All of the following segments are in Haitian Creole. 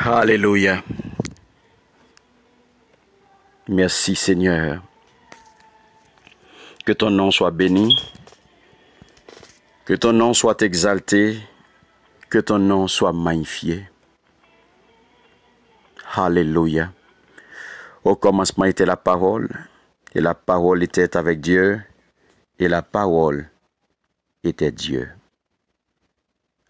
Alléluia. Merci Seigneur. Que ton nom soit béni. Que ton nom soit exalté. Que ton nom soit magnifié. Alléluia. Au commencement était la parole. Et la parole était avec Dieu. Et la parole était Dieu.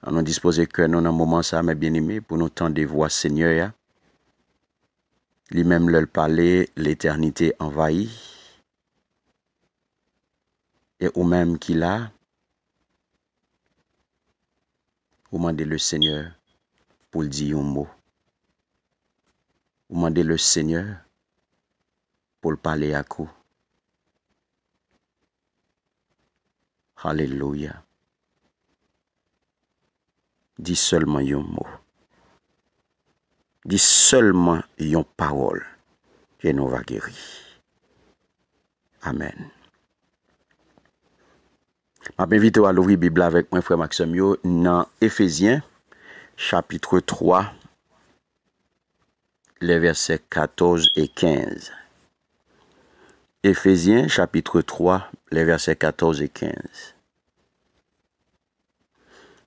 Anon dispose ke nou nan mouman sa mè bè nèmè pou nou tan de vwa sènyè ya. Li mèm lèl pale l'éternité anvayi. E ou mèm ki la. Ou mèm de lèl sènyè pou l'di yon mò. Ou mèm de lèl sènyè pou l'pale ya kou. Halèlouya. Dis seulement un mot. Dis seulement une parole. Et nous va guérir. Amen. Je inviter à l'ouvrir la Bible avec moi, frère Maxime dans Ephésiens, chapitre 3, les versets 14 et 15. Ephésiens, chapitre 3, les versets 14 et 15.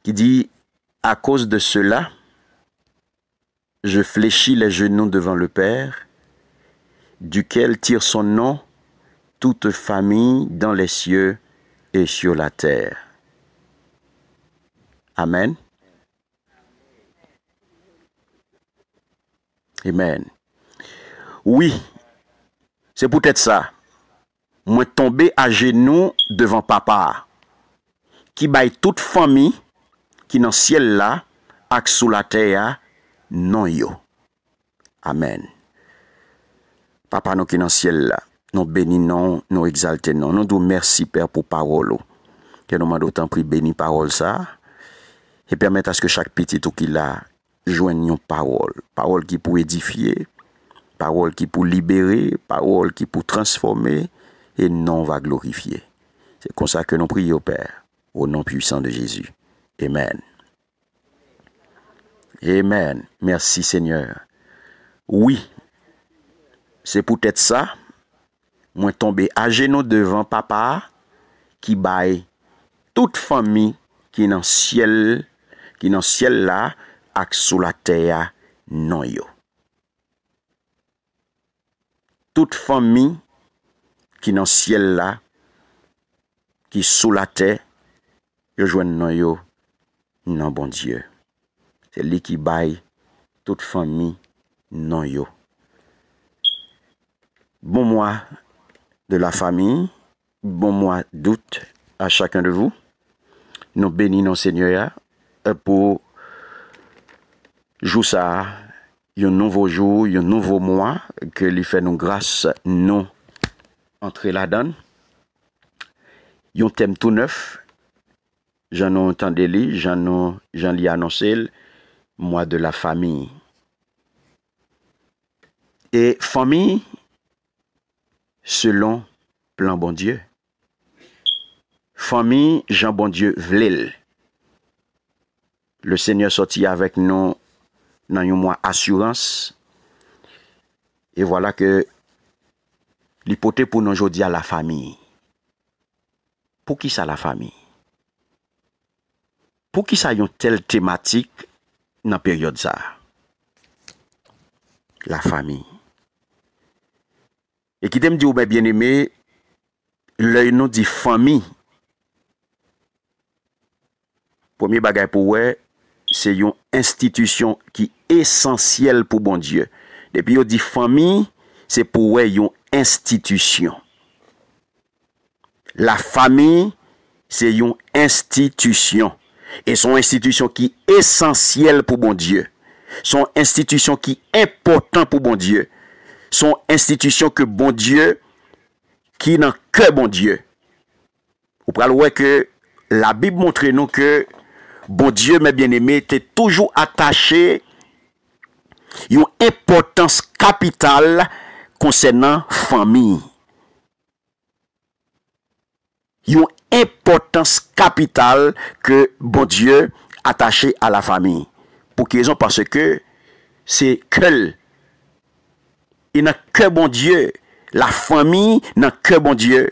Qui dit à cause de cela, je fléchis les genoux devant le Père, duquel tire son nom toute famille dans les cieux et sur la terre. Amen. Amen. Oui, c'est peut-être ça. Moi tomber à genoux devant papa, qui baille toute famille Ki nan siel la, ak sou la teya, nan yo. Amen. Papa, nan ki nan siel la, nan beni nan, nan exalte nan. Nan dou mersi, Père, pou parolo. Kè nan man dotan pri beni parol sa, e permet aske chak piti tou ki la, jwen yon parol. Parol ki pou edifiye, parol ki pou liberye, parol ki pou transformye, e nan va glorifiye. Kè kon sa ke nan pri yo, Père, o nan pwisan de Jezu. Amen. Amen. Merci, Seigneur. Oui, c'est peut-être ça, mwen tombe a genou devant papa ki baye tout fami ki nan ciel ki nan ciel la non, ak sou la teya nan yo. Tout fami ki nan ciel la ki sou la teya yojwen nan yo nan bon Diyo. Se li ki bay, tout fami nan yo. Bon mwa de la fami, bon mwa dout a chakyan de vou, nou beni nan Senyo ya, e euh, pou jou sa, yon nouvo jou, yon nouvo mwa, ke li fe nou grase nou entre la dan, yon tem tou neuf, Jan nou entande li, jan li anonsel, mwa de la fami. E fami, selon plan bon dieu. Fami, jan bon dieu vlel. Le seigneur soti avek nou nan yon mwa asyouns. E wala ke, li pote pou nou jodi a la fami. Po ki sa la fami? Pou ki sa yon tel tematik nan peryode sa? La fami. E ki tem di oube bien eme, lè yon nou di fami. Poumi bagay pou wè, se yon institisyon ki esensyel pou bon Diyo. Depi yon di fami, se pou wè yon institisyon. La fami, se yon institisyon. E son institisyon ki esensyel pou bon Diyo. Son institisyon ki importan pou bon Diyo. Son institisyon ki bon Diyo, ki nan ke bon Diyo. Ou pral wè ke la Bib montre nou ke bon Diyo men bien eme te toujou atache yon importans kapital konsen nan fami. Yon importans impotans kapital ke bon Diyo atache a la fami. Pouke zon parce ke se kel e nan ke bon Diyo. La fami nan ke bon Diyo.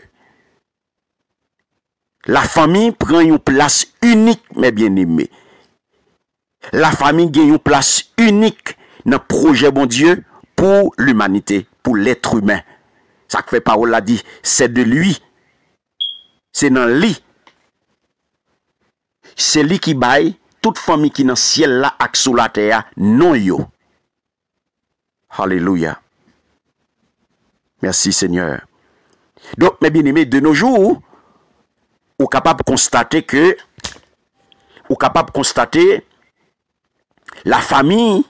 La fami pran yon plas unik me bien ime. La fami gen yon plas unik nan proje bon Diyo pou l'umanite. Pou l'etre humen. Sa kwe parola di, se de luy Se nan li, se li ki bay, tout fami ki nan siel la ak sou la teya, non yo. Halleluja. Mersi, seigneur. Donk, mè binime, de noujou, ou kapap konstate ke, ou kapap konstate, la fami,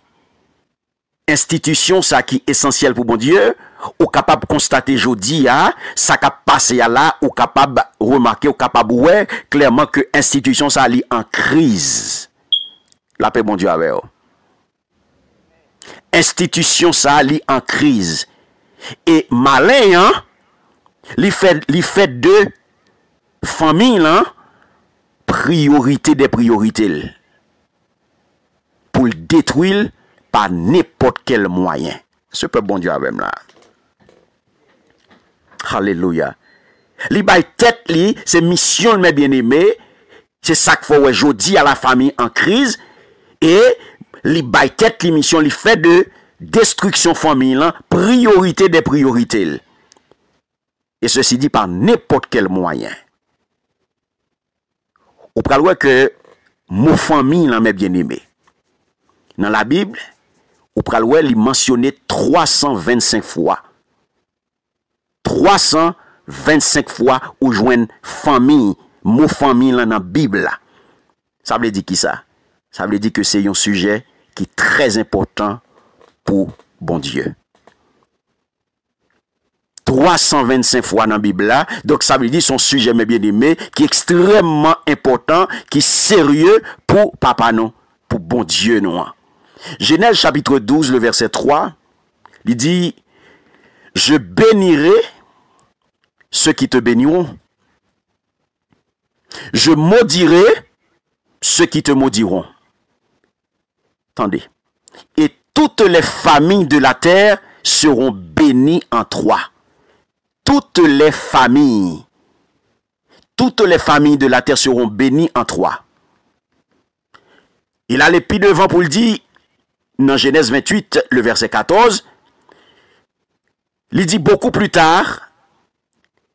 institisyon sa ki esensyel pou bon dieu, Ou kapab konstate jodi ya Sa kap pase ya la Ou kapab remarke, ou kapab we Klerman ke institisyon sa li an kriz La pe bon diyo ave yo Institisyon sa li an kriz E male yon Li fet de Famine lan Priorite de priorite Po l detwil Pa nepotkel mwayen Se pe bon diyo ave yo la Haleluya. Li bay tèt li, se misyon li mè bien imè, se sak fò wè jodi a la fami an kriz, e li bay tèt li misyon li fè de destryksyon fami lan, priorité de priorité li. E se si di par nepòt kel mwayen. Ou pral wè ke mò fami lan mè bien imè. Nan la Bib, ou pral wè li mensyonè 325 fòa. 325 fwa ou jwen fami, mou fami lan nan Bibla. Sa vle di ki sa? Sa vle di ke se yon suje ki trez importan pou bon Diyo. 325 fwa nan Bibla, dok sa vle di son suje me bien ime, ki ekstremman importan, ki serye pou papa non, pou bon Diyo nou an. Jenel chapitre 12, le verse 3, li di, je benirei, ceux qui te béniront. Je maudirai ceux qui te maudiront. Attendez. Et toutes les familles de la terre seront bénies en trois. »« Toutes les familles. Toutes les familles de la terre seront bénies en trois. » Il les pieds devant pour le dire, dans Genèse 28, le verset 14, il dit beaucoup plus tard,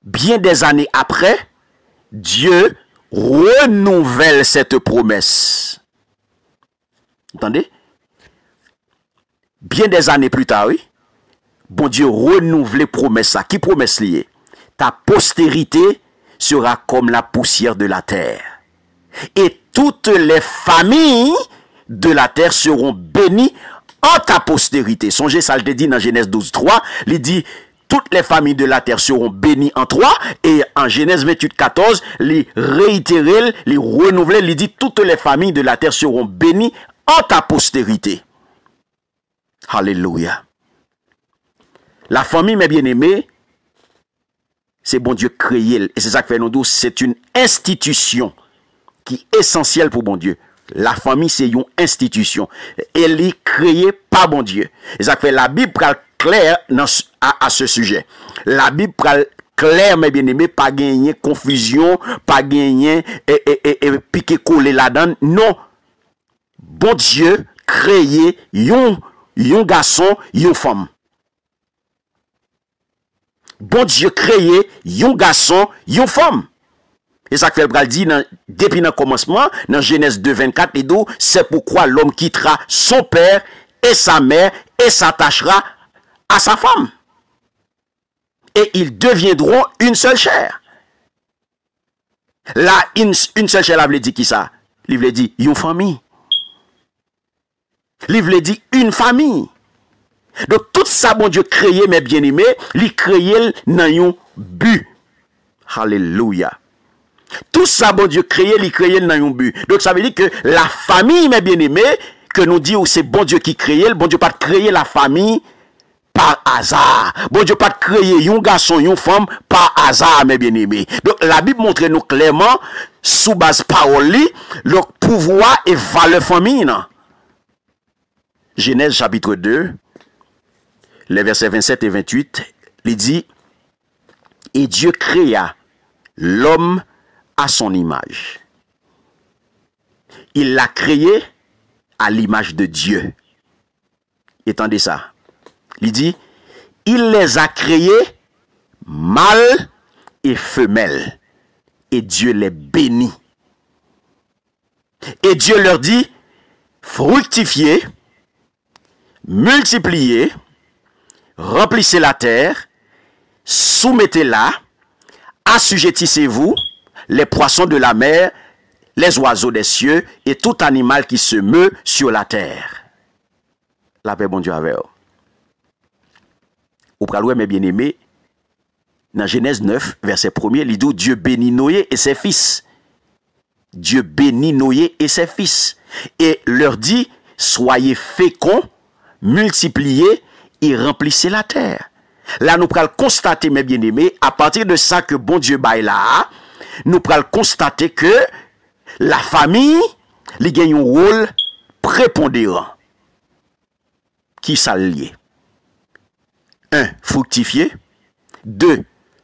bien des années après, Dieu renouvelle cette promesse. Entendez Bien des années plus tard, oui, bon Dieu renouvelle promesse. Qui promesse liée Ta postérité sera comme la poussière de la terre. Et toutes les familles de la terre seront bénies en ta postérité. Songez ça, je dit dans Genèse 12, 3. Il dit, toutes les familles de la terre seront bénies en toi. Et en Genèse 28, 14, les réitérer, les renouveler, il dit, toutes les familles de la terre seront bénies en ta postérité. Alléluia. La famille, mes bien-aimés, c'est bon Dieu créé. Et c'est ça que fait nous c'est une institution qui est essentielle pour bon Dieu. La famille, c'est une institution. Elle est créée par bon Dieu. Et ça fait la Bible kler nan a se suje. La bib pral kler, mwen ben eme, pa genyen konfuzyon, pa genyen, e pike koule la dan, non. Bon Diyo kreye yon gason, yon fom. Bon Diyo kreye yon gason, yon fom. E sak fèl pral di nan, depi nan komanseman, nan genes 2.24 edo, se poukwa lom kitra son per, e sa mer, e sa tachra, à sa femme. Et ils deviendront une seule chair. Là, une, seule chair, là, veut dit qui ça? Il dit dit, une famille. Il dit dit, une famille. Donc, tout ça, bon Dieu, créé, mes bien-aimés, il créé dans un but. Alléluia. Tout ça, bon Dieu, créé, il créé dans un but. Donc, ça veut dire que la famille, mes bien-aimés, que nous dit oh, c'est bon Dieu qui créé, le bon Dieu pas créer la famille par hasard. Bon Dieu pas créé un garçon, une femme par hasard, mes bien-aimés. Donc la Bible montre nous clairement, sous base parole, le pouvoir et valeur famille. Genèse chapitre 2, les versets 27 et 28, il dit, et Dieu créa l'homme à son image. Il l'a créé à l'image de Dieu. Étendez ça. Il dit, il les a créés mâles et femelles. Et Dieu les bénit. Et Dieu leur dit, fructifiez, multipliez, remplissez la terre, soumettez-la, assujettissez-vous les poissons de la mer, les oiseaux des cieux et tout animal qui se meut sur la terre. La paix, bon Dieu, avec vous. Ou pral mes bien-aimés, dans Genèse 9, verset 1er, il dit Dieu bénit Noé et ses fils. Dieu bénit Noé et ses fils et leur dit soyez féconds, multipliez et remplissez la terre. Là nous pral constater mes bien-aimés à partir de ça que bon Dieu baille là, nous pral constater que la famille les gagne un rôle prépondérant qui s'allie. Un, fructifiye. Deux,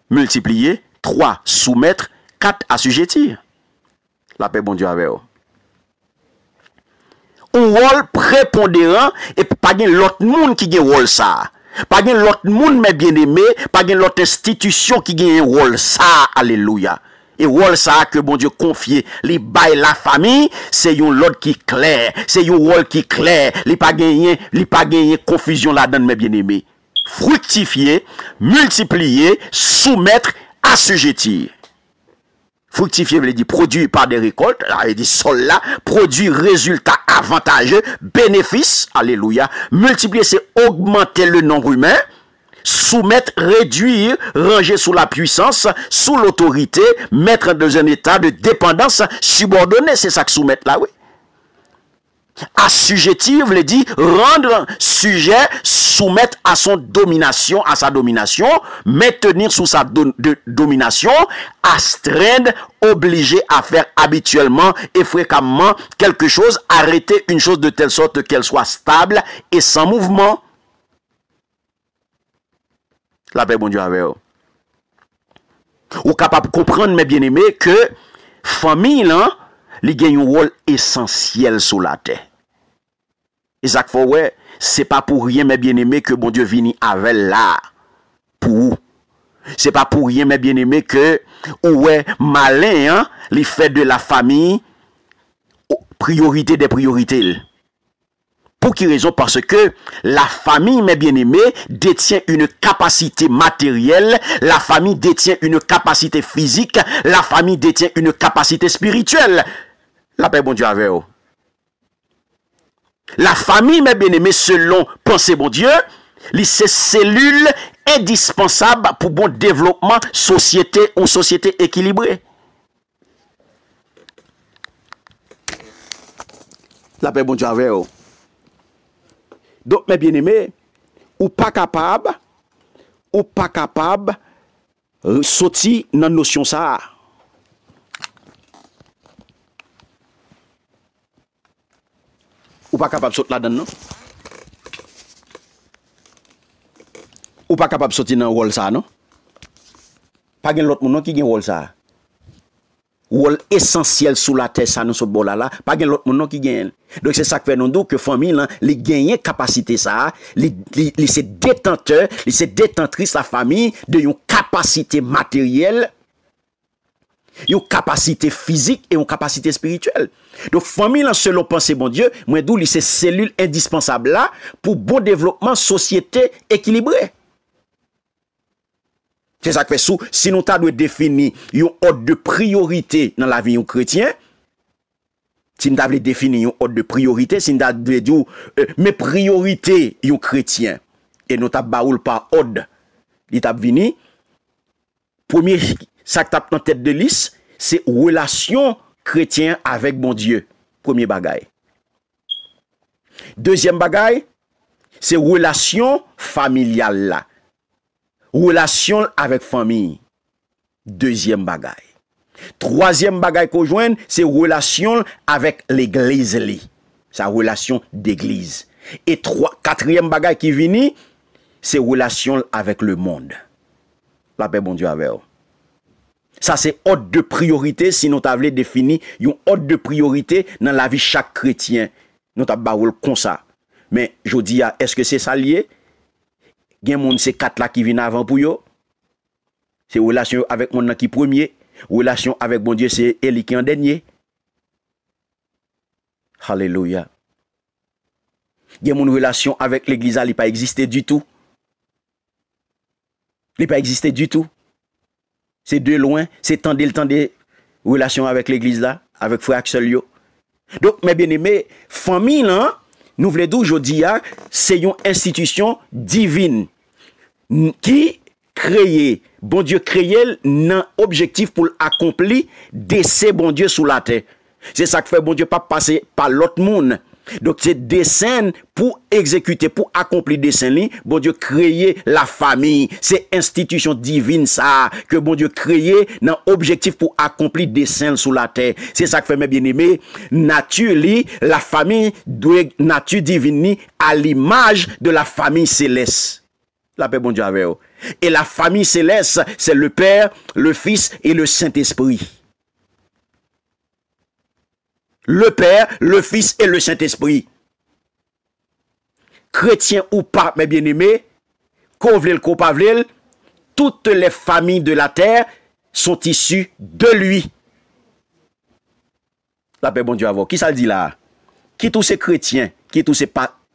multipliye. Trois, soumetre. Kat, asujeti. La pe bon diyo ave yo. Ou wol preponderan, e pa gen lot moun ki gen wol sa. Pa gen lot moun me bien eme, pa gen lot institisyon ki gen wol sa. Aleluya. E wol sa ke bon diyo konfye. Li bay la fami, se yon lod ki kler. Se yon wol ki kler. Li pa gen yon konfisyon la den me bien eme. fructifier, multiplier, soumettre, assujettir. Fructifier veut dit produit par des récoltes, il dit sol là, produit résultat avantageux, bénéfice, alléluia. Multiplier c'est augmenter le nombre humain, soumettre, réduire, ranger sous la puissance, sous l'autorité, mettre dans un état de dépendance, subordonner, c'est ça que soumettre là, oui assujettir veut dit, rendre sujet, soumettre à son domination, à sa domination, maintenir sous sa domination, astreindre, obligé à faire habituellement et fréquemment quelque chose, arrêter une chose de telle sorte qu'elle soit stable et sans mouvement. La paix, bon Dieu, vous. Ou capable de comprendre, mes bien-aimés, que famille, là, hein, li gen yon rol esensyel sou la te. E sak fo wè, se pa pou riyen mè bienemè ke bon dieu vini avèl la. Pou. Se pa pou riyen mè bienemè ke ou wè malè, li fè de la fami, priorité de priorité. Pou ki rezon, parce ke la fami mè bienemè detyen yon kapasite materiel, la fami detyen yon kapasite fizik, la fami detyen yon kapasite spirituel. La pe bon diwa veyo. La fami, mè ben eme, selon ponse bon diyo, li se selul indispensab pou bon devlopman sosyete ou sosyete ekilibre. La pe bon diwa veyo. Dok mè ben eme, ou pa kapab, ou pa kapab, euh, soti nan nosyon sa. La pe bon diyo. Ou pa kapab sote la den, non? Ou pa kapab sote nan wol sa, non? Pa gen lot mounon ki gen wol sa? Wol esensyel sou la tes sa nan sou bolala, pa gen lot mounon ki gen. Donk se sak fe nondou ke fami lan li genyen kapasite sa, li se detente, li se detentri sa fami de yon kapasite materyel. yon kapasite fizik e yon kapasite spirituel. Do fami lan selon panse bon Diyo, mwen dou li se selul indispensab la pou bon devlopman sosyete ekilibre. Te sa kwe sou, si nou ta dwe defini yon od de priorite nan la vi yon kretien, si nou ta dwe euh, defini yon od de priorite, si nou ta dwe diyo me priorite yon kretien, e nou ta baoul pa od li tab vini, pwemye, Sa tap nan tet de lis, se relasyon kretyen avek bon Diyo. Premier bagay. Dezyen bagay, se relasyon familial la. Relasyon avek fami. Dezyen bagay. Troasyen bagay ko jwen, se relasyon avek le gliz li. Sa relasyon de gliz. E katryen bagay ki vini, se relasyon avek le mond. La pe bon Diyo ave yo. Sa se hot de priorite si nou ta vle defini yon hot de priorite nan la vi chak kretien. Nou ta ba wol konsa. Men, jodi ya, eske se sa liye? Gen moun se kat la ki vina avan pou yo? Se relasyon avek moun an ki premye? Relasyon avek moun die se elik yon denye? Haleluya. Gen moun relasyon avek l'egliza li pa existe du tou? Li pa existe du tou? Se de loin, se tende le tende relasyon avek l'eglise la, avek fwe aksel yo. Dok, mè bè nè mè, fami lan, nou vle dou jodi ya, ah, se yon institisyon divin ki kreye. Bon dieu kreye nan objektif pou l'akompli dese bon dieu sou la te. Se sa kfe bon dieu pa pase pa lot moun. Donc c'est dessin pour exécuter, pour accomplir scènes-là. bon Dieu créer la famille, c'est institution divine ça que bon Dieu créer dans objectif pour accomplir des scènes sur la terre. C'est ça que fait mes bien-aimés, nature la famille nature divine à l'image de la famille céleste. La paix bon Dieu avec vous. Et la famille céleste, c'est le Père, le Fils et le Saint-Esprit le Père, le Fils et le Saint-Esprit. Chrétien ou pas, mes bien-aimés, qu'on pas toutes les familles de la terre sont issues de lui. La paix, bon Dieu, à vous. Qui ça dit là? Qui tous ces chrétiens, qui tous ces,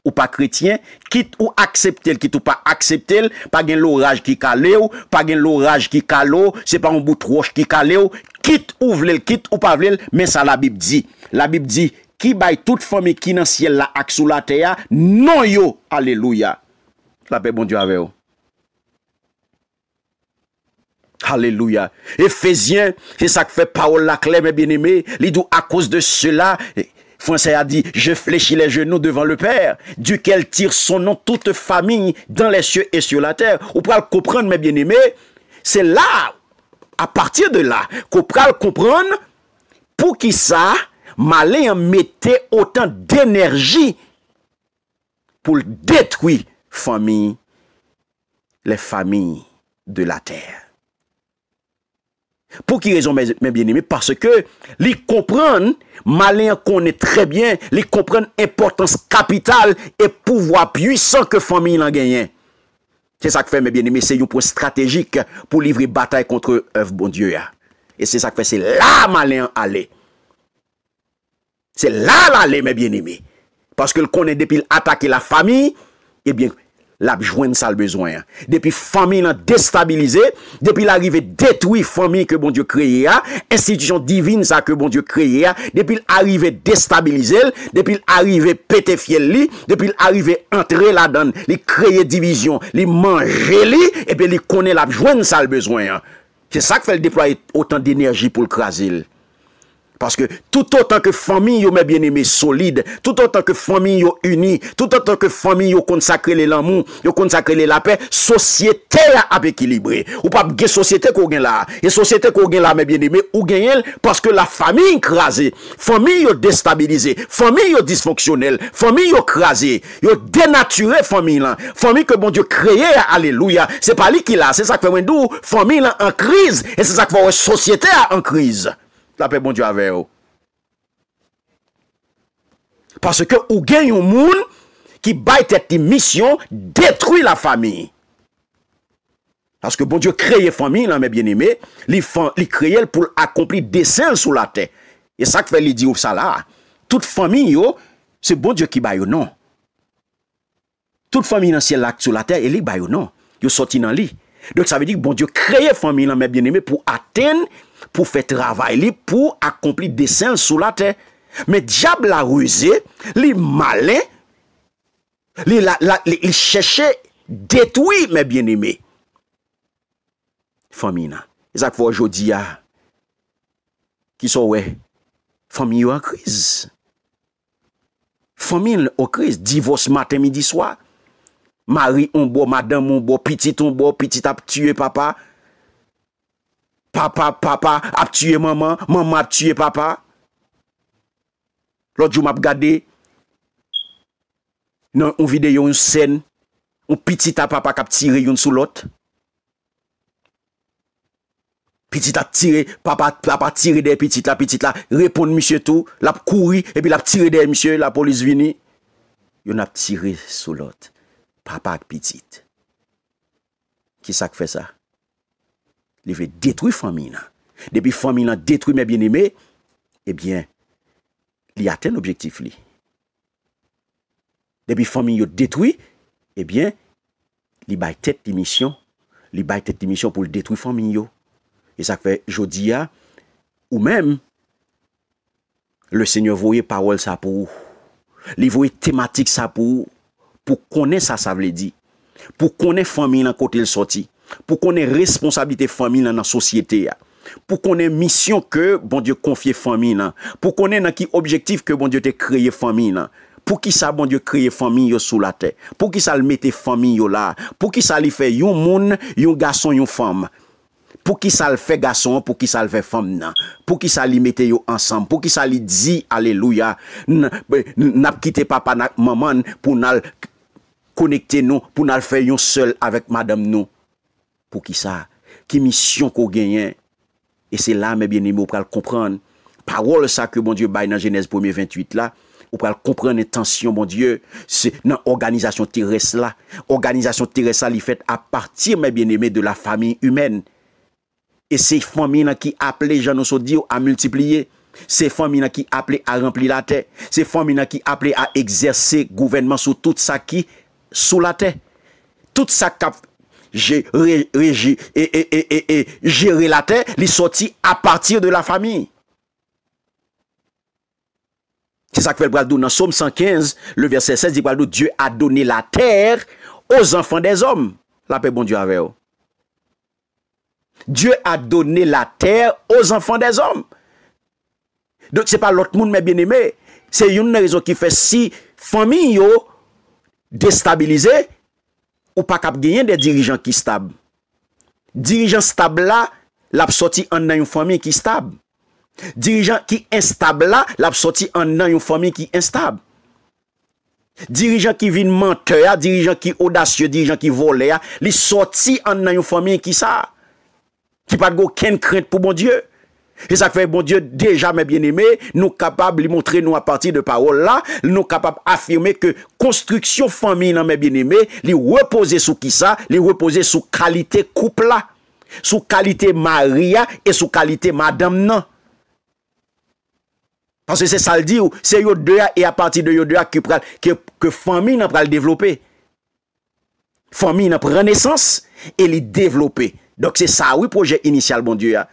Ou pa kretien, kit ou akseptel, kit ou pa akseptel, pa gen l'orage ki kale ou, pa gen l'orage ki kale ou, se pa an boutroche ki kale ou, kit ou vlel, kit ou pa vlel, men sa la bib di. La bib di, ki bay tout fome ki nan siel la aksou la teya, non yo, aleluya. La pe bon diwa ve ou. Aleluya. Efesien, se sak fe pa ou lakle me binime, li dou akous de sela, e... Français a dit, je fléchis les genoux devant le Père, duquel tire son nom toute famille dans les cieux et sur la terre. Ou le comprendre, mes bien-aimés, c'est là, à partir de là, qu'on le comprendre pour qui ça, malin mettait autant d'énergie pour détruire famille, les familles de la terre. Pou ki rezon mè bienimi, parce ke li kompren malen konen tre bien, li kompren importans kapital et pouvoi pwissant ke fami lan genyen. Se sak fe mè bienimi, se yon pou strategik pou livri batay kontre oeuf bon dieu ya. E se sak fe, se la malen ale. Se eh la lale mè bienimi. Parce ke konen depil atake la fami, e bieni, l apjwen sa l bezwen. Depi fami l an destabilize, depi l arrive detwi fami ke bon Diyo kreye a, institisyon divin sa ke bon Diyo kreye a, depi l arrive destabilize l, depi l arrive pete fye li, depi l arrive entre la dan, li kreye divizyon, li manje li, epi li kone l apjwen sa l bezwen. Se sa ke fèl depoye otan di enerji pou l krasil. Paske tout an tan ke fami yo mè bjen eme solide, tout an tan ke fami yo uni, tout an tan ke fami yo konsakre le lan moun, yo konsakre le la pe, sosyete a ap ekilibre. Ou pa bge sosyete kou gen la. E sosyete kou gen la mè bjen eme ou gen el, paske la fami yon krasi. Fami yo destabilize, fami yo disfonksyonel, fami yo krasi. Yo denature fami lan. Fami ke bon diyo kreye, aleluya. Se pa li ki la, se sak fè mwen dou, fami lan an kriz, e se sak fè wè sosyete an kriz. Lape bon diyo ave bon yo. Paske ou gen yon moun ki bay tet ti misyon detroui la fami. Paske bon diyo kreye fami lan men bien eme, li kreye pou akompli desen sou la te. E sak fe li di ou sa la. Tout fami yo, se bon diyo ki bay yo nan. Tout fami nan sien lak sou la te e li bay yo nan. Yo soti nan li. Dok sa ve di bon diyo kreye fami lan men bien eme pou aten... pou fè travay li pou akompli desen sou la te. Me diable a röze, li male, li chèche detoui me byen eme. Fomin a. E zak fò jodi a, ki sou we, fomin yo a kriz. Fomin yo kriz, divos maten midi swa. Mari onbo, madame onbo, pitit onbo, pitit ap tue papa. Papa, papa, ap tue maman, maman ap tue papa. Lò di ou m ap gade. Non, ou vide yon sen. Ou pitita papa kap tire yon sou lot. Pitita tire, papa, papa tire de pitita, pitita. Repon mishetou, lap kouri, epi lap tire de mishetou, la polis vini. Yon ap tire sou lot. Papa ak pitita. Ki sak fe sa? Li ve detwi fami nan. Debi fami nan detwi mè bè nè mè, ebyen, li a ten objektif li. Debi fami yo detwi, ebyen, eh li bay tèt di misyon. Li bay tèt di misyon pou li detwi fami yo. E sa kwe, jodi ya, ou mèm, le seigne voye parol sa pou, li voye tematik sa pou, pou konen sa sa vle di. Pou konen fami nan kote l soti. pou konen responsabilite fami nan nan sosyete ya pou konen misyon ke bon diyo konfye fami nan pou konen nan ki objektif ke bon diyo te kreye fami nan pou ki sa bon diyo kreye fami yo sou la te pou ki sa li mette fami yo la pou ki sa li fe yon moun, yon gason, yon fam pou ki sa li fe gason, pou ki sa li fe fam nan pou ki sa li mette yo ansan pou ki sa li di aleluya nap kite papa nan maman pou nan konekte nou pou nan fe yon sel avek madame nou pou ki sa? Ki misyon ko genyen? E se la, mè bè nèmè, ou pral kompran. Parol sa ke bon dieu bay nan genèse 1er 28 la, ou pral kompran netansyon, bon dieu, se nan organizasyon terese la. Organizasyon terese la li fèt a partir, mè bè nèmè, de la fami humèn. E se y fòmina ki aple janon so diyo a multipliye. Se fòmina ki aple a rempli la te. Se fòmina ki aple a ekserse gouvenman sou tout sa ki sou la te. Tout sa kap... Jere la terre li soti apatir de la fami. Se sakwe bradou nan Somme 115, le verset 16, di bradou, Diyo a doni la terre os enfan de zom. La pe bon diyo ave yo. Diyo a doni la terre os enfan de zom. Don se pa lot moun men bin eme. Se yon ne rezon ki fe si fami yo destabilize yo. Ou pa kap genyen de dirijan ki stab. Dirijan stab la, la ap soti an nan yon fomin ki stab. Dirijan ki en stab la, la ap soti an nan yon fomin ki en stab. Dirijan ki vin mente ya, dirijan ki odasyo, dirijan ki vole ya, li soti an nan yon fomin ki sa. Ki pat go ken krent pou bon dieu. E sa fè bon dieu deja mè bien emè Nou kapab li montre nou a parti de parol la Nou kapab afirme ke Konstruksyon fami nan mè bien emè Li repose sou ki sa Li repose sou kalite koup la Sou kalite maria E sou kalite madame nan Pansè se sal di ou Se yo dea e a parti de yo dea Ke fami nan pral developè Fami nan pral renesans E li developè Dok se sa wè proje inisyal bon dieu ya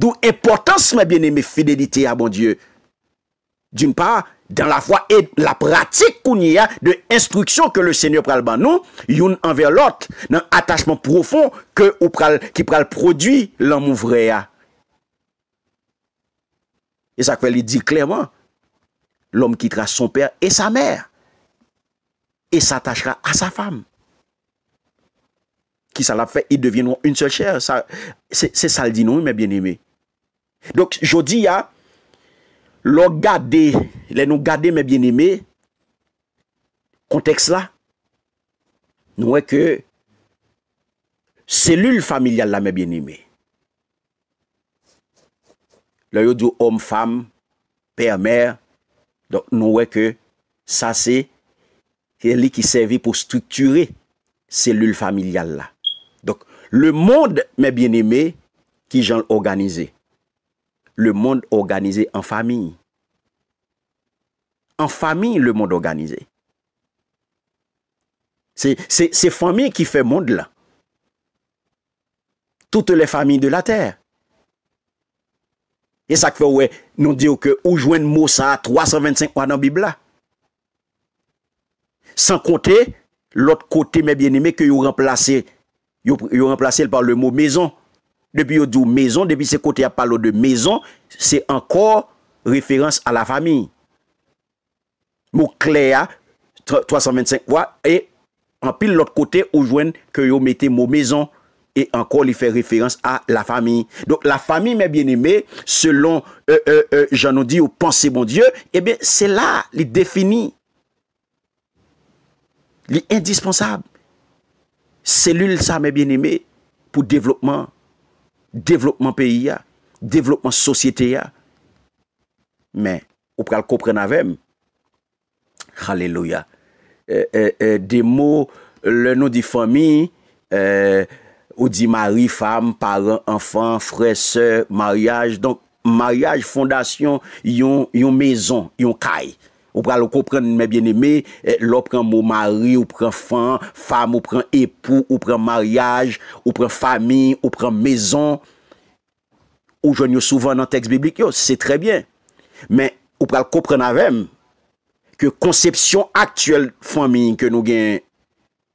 D'où importance, mes bien-aimés, fidélité à mon Dieu. D'une part, dans la foi et la pratique qu'on y a de instruction que le Seigneur pral ban nous, une envers l'autre, dans attachement profond que ou pral, qui pral produit l'amour vrai. Et ça qu'il dit clairement, l'homme quittera son père et sa mère et s'attachera à sa femme. Qui ça l'a fait, ils deviendront une seule chair. C'est ça le dit non, mes bien-aimés. Donk jodi ya, lò gade, lè nou gade mè bien imè, konteks la, nou wè ke selul familial la mè bien imè. Lè yo di oum fam, pèr mèr, donk nou wè ke sa se, ke li ki servi pou strukture selul familial la. Donk le mòd mè bien imè ki jan l'organize. le monde organisé en famille. En famille, le monde organisé. C'est famille qui fait monde là. Toutes les familles de la terre. Et ça fait, ouais, nous disons que, ou joindre mot ça 325 fois dans la Bible là. Sans compter, l'autre côté, mes bien-aimés, que vous remplacez, vous remplacez par le mot maison. Depi yo di ou mezon, depi se kote ya palo de mezon, se ankor referans a la fami. Mou kle ya, 325 wak, e anpil lot kote ou jwen ke yo mette mou mezon, e ankor li fe referans a la fami. Donk la fami me bien ime, selon euh, euh, euh, janon di ou panse bon dieu, e eh ben se la li defini. Li indispensab. Selul sa me bien ime pou devlopman. Devlopman peyi ya, devlopman sosyete ya, men, ou pral koprenavem, haleluya, euh, euh, euh, de mo, le nou di fami, ou di mari, fam, paran, anfan, frese, mariage, donk mariage fondasyon yon mezon, yon kaye. Ou pral ou kopren men bien eme, eh, lò pran mou mari, ou pran fan, fam, ou pran epou, ou pran mariage, ou pran fami, ou pran mezon, ou jonyo souvan nan teks biblik yo, se tre bien. Men, ou pral kopren avèm, ke konsepsyon aktuel fami ke nou gen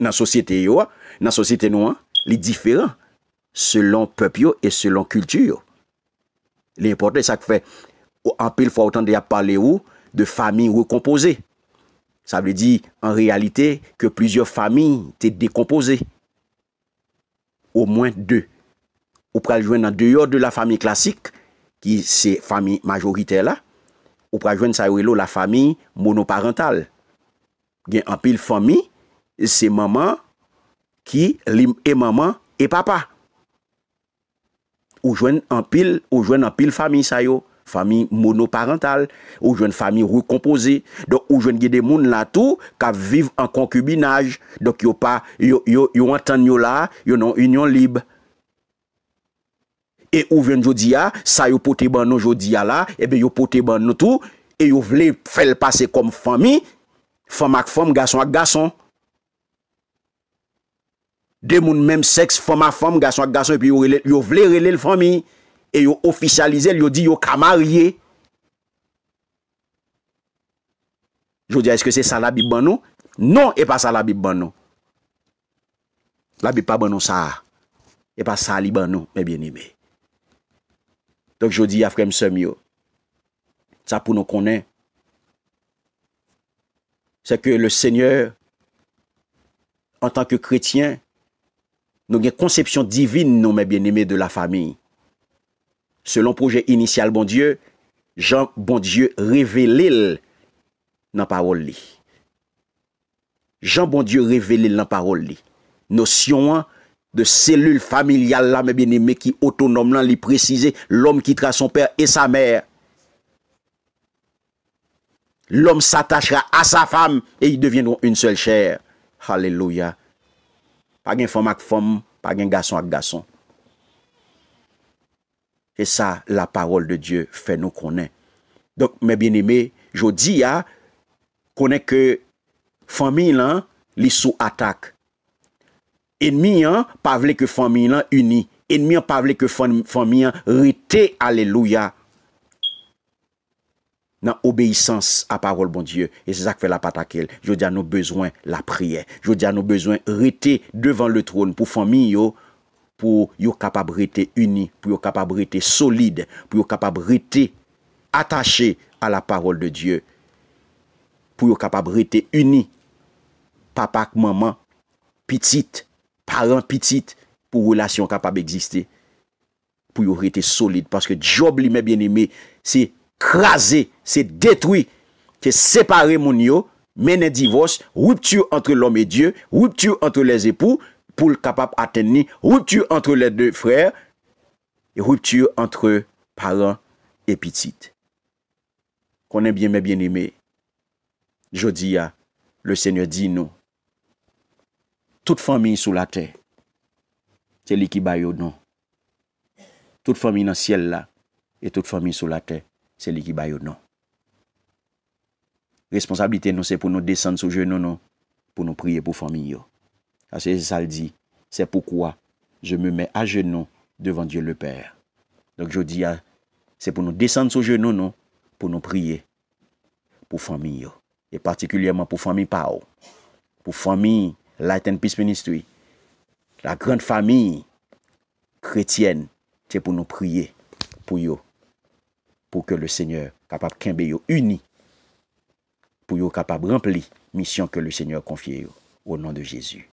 nan sosyete yo, nan sosyete nou, li diferan, selon pep yo e selon kultur yo. Li importe, sa kfe, ou apil fwa wotan de a pale yo, de fami wè kompozè. Sa wè di, an rèalite, ke plizio fami te dekompozè. Ou mwen dè. Ou pral jwen nan dèyòr de la fami klasik, ki se fami majoritè la, ou pral jwen sa yo elò la fami monoparental. Gen an pil fami, se maman ki e maman e papa. Ou jwen an pil ou jwen an pil fami sa yo. Fami monoparental. Ou jwen fami rekompoze. Donk ou jwen gede moun la tou, ka viv an konkubinaj. Donk yo an tan yo la, yo nan union libe. E ou ven jodia, sa yo pote ban nou jodia la, ebe eh yo pote ban nou tou, e yo vle fel pase kom fami, fama ak fama, gason ak gason. De moun menm seks, fama ak fama, gason ak gason, epi yo vle rele l fami. e yo ofisyalize, yo di yo kamarye. Jodi, eske se salabib ban nou? Non, e pa salabib ban nou. Salabib pa ban nou sa. E pa salib ban nou, mè bè nime. Tok jodi, ya fremsem yo. Sa pou nou konen. Se ke le seigneur, an tanke kretyen, nou gen konsepsyon divin nou, mè bè nime, de la famiye. Selon proje inisyal bon dieu, Jean bon dieu revelil nan parol li. Jean bon dieu revelil nan parol li. Nosyon an de selul familial la me bine me ki otonom lan li prezise, l'om kitra son per e sa mer. L'om satachra a sa fam e y deviendron un sel cher. Haleluya. Pag en fom ak fom, pag en gason ak gason. Et ça, la parole de Dieu fait nous connaître. Donc, mes bien-aimés, je dis à connaît que famille là, sous attaque. Ennemi hein, pas pas que famille là unie. Ennemi hein, pas pas que famille hein, rete, alléluia. Dans obéissance à parole bon Dieu. Et c'est ça que fait la pataquelle. Je dis à nous besoin la prière. Je dis à nous besoin rester devant le trône pour famille yo, pou yon kapab rete uni, pou yon kapab rete solide, pou yon kapab rete atache a la parol de Diyo. Pou yon kapab rete uni, papa k maman, pitit, paran pitit, pou relasyon kapab egziste, pou yon rete solide. Paske Diyob li men bien ime, se krasi, se detwi, se separe moun yo, menen divos, ruptu entre l'om e Diyo, ruptu entre les epou, poul kapap atenni, ruptu entre les deux frères, et ruptu entre parents et petits. Konen bien mes bien aimés, jodi ya, le Seigneur di nou, tout famille sous la terre, c'est l'équibaye ou nou. Tout famille dans ciel la, et tout famille sous la terre, c'est l'équibaye ou nou. Responsabilité nou, c'est pou nou descendre sous jeu nou nou, pou nou prier pou famille yo. dit. C'est pourquoi je me mets à genoux devant Dieu le Père. Donc je dis, c'est pour nous descendre sur genoux, non, pour nous prier pour famille, et particulièrement pour famille Pao, pour famille Light and Peace Ministry, la grande famille chrétienne, c'est pour nous prier pour pour que le Seigneur capable qu'un uni pour eux capable remplir mission que le Seigneur confie au nom de Jésus.